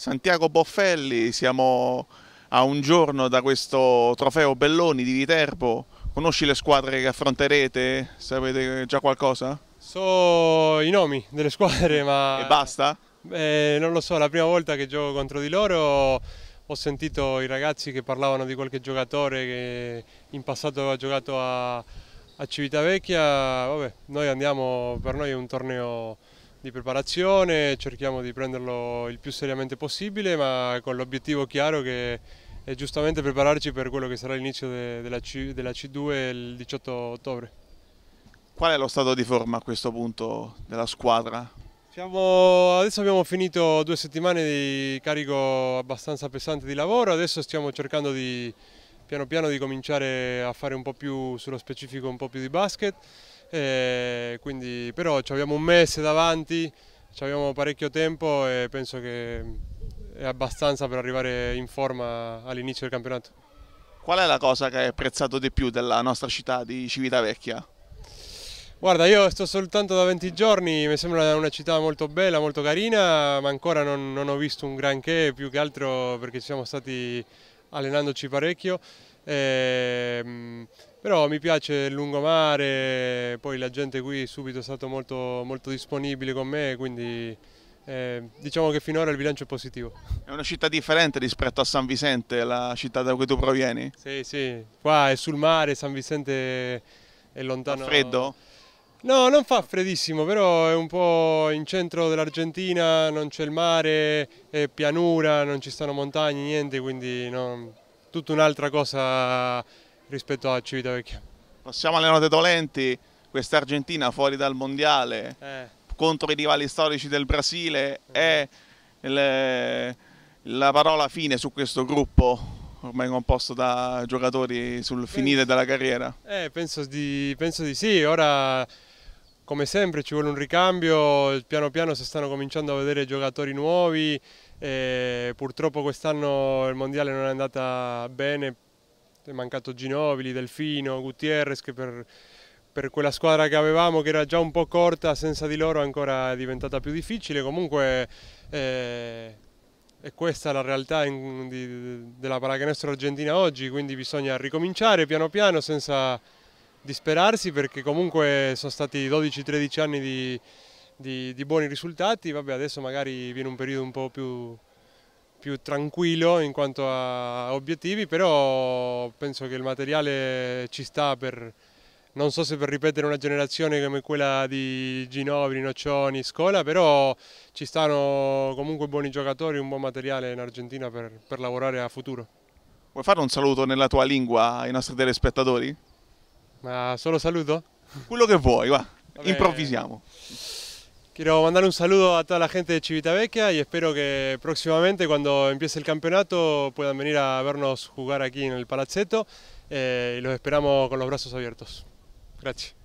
Santiago Boffelli, siamo a un giorno da questo trofeo Belloni di Viterbo. Conosci le squadre che affronterete? Sapete già qualcosa? So i nomi delle squadre, ma... E basta? Eh, non lo so, la prima volta che gioco contro di loro ho sentito i ragazzi che parlavano di qualche giocatore che in passato aveva giocato a, a Civitavecchia. Vabbè, noi andiamo, per noi è un torneo di preparazione, cerchiamo di prenderlo il più seriamente possibile, ma con l'obiettivo chiaro che è giustamente prepararci per quello che sarà l'inizio de della, della C2 il 18 ottobre. Qual è lo stato di forma a questo punto della squadra? Siamo, adesso abbiamo finito due settimane di carico abbastanza pesante di lavoro, adesso stiamo cercando di piano piano di cominciare a fare un po' più sullo specifico un po' più di basket eh, quindi, però abbiamo un mese davanti, abbiamo parecchio tempo e penso che è abbastanza per arrivare in forma all'inizio del campionato. Qual è la cosa che hai apprezzato di più della nostra città di Civitavecchia? Guarda, io sto soltanto da 20 giorni, mi sembra una città molto bella, molto carina, ma ancora non, non ho visto un granché, più che altro perché ci siamo stati allenandoci parecchio. Ehm, però mi piace il lungomare, poi la gente qui subito è stata molto, molto disponibile con me, quindi eh, diciamo che finora il bilancio è positivo. È una città differente rispetto a San Vicente, la città da cui tu provieni? Sì, sì, qua è sul mare, San Vicente è lontano. È freddo? No, non fa freddissimo, però è un po' in centro dell'Argentina, non c'è il mare, è pianura, non ci stanno montagne, niente, quindi no, tutta un'altra cosa rispetto a Civitavecchia. Passiamo alle note dolenti, questa Argentina fuori dal mondiale, eh. contro i rivali storici del Brasile, eh. è le, la parola fine su questo gruppo ormai composto da giocatori sul penso, finire della carriera? Eh, penso di, penso di sì, ora come sempre ci vuole un ricambio, piano piano si stanno cominciando a vedere giocatori nuovi, purtroppo quest'anno il mondiale non è andata bene, è mancato Ginobili, Delfino, Gutierrez che per, per quella squadra che avevamo che era già un po' corta senza di loro ancora è diventata più difficile, comunque eh, è questa la realtà in, di, della pallacanestro argentina oggi, quindi bisogna ricominciare piano piano senza disperarsi perché comunque sono stati 12-13 anni di, di, di, buoni risultati, vabbè adesso magari viene un periodo un po' più, più tranquillo in quanto a obiettivi, però penso che il materiale ci sta per, non so se per ripetere una generazione come quella di Ginobili, Noccioni, Scola, però ci stanno comunque buoni giocatori, un buon materiale in Argentina per, per lavorare a futuro. Vuoi fare un saluto nella tua lingua ai nostri telespettatori? Ah, solo saludo. Quello que vuoi, va. Improvisamos. Quiero mandar un saludo a toda la gente de Chivitavecchia y espero que próximamente cuando empiece el campeonato puedan venir a vernos jugar aquí en el Palazzetto eh, y los esperamos con los brazos abiertos. Gracias.